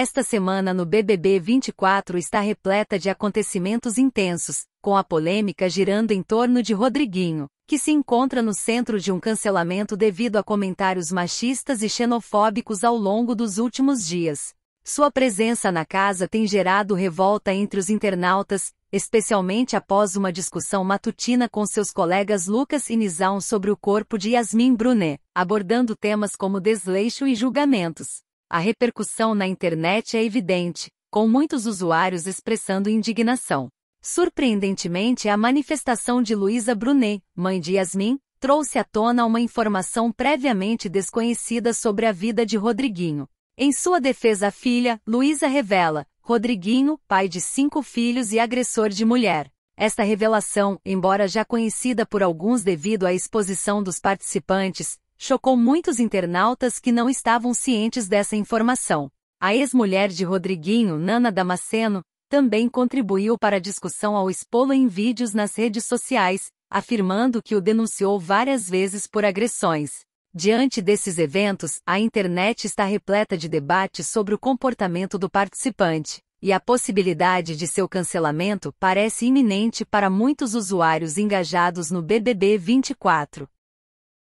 Esta semana no BBB 24 está repleta de acontecimentos intensos, com a polêmica girando em torno de Rodriguinho, que se encontra no centro de um cancelamento devido a comentários machistas e xenofóbicos ao longo dos últimos dias. Sua presença na casa tem gerado revolta entre os internautas, especialmente após uma discussão matutina com seus colegas Lucas e Nizão sobre o corpo de Yasmin Brunet, abordando temas como desleixo e julgamentos. A repercussão na internet é evidente, com muitos usuários expressando indignação. Surpreendentemente, a manifestação de Luísa Brunet, mãe de Yasmin, trouxe à tona uma informação previamente desconhecida sobre a vida de Rodriguinho. Em sua defesa à filha, Luísa revela, Rodriguinho, pai de cinco filhos e agressor de mulher. Esta revelação, embora já conhecida por alguns devido à exposição dos participantes, chocou muitos internautas que não estavam cientes dessa informação. A ex-mulher de Rodriguinho, Nana Damasceno, também contribuiu para a discussão ao expô-lo em vídeos nas redes sociais, afirmando que o denunciou várias vezes por agressões. Diante desses eventos, a internet está repleta de debates sobre o comportamento do participante, e a possibilidade de seu cancelamento parece iminente para muitos usuários engajados no BBB 24.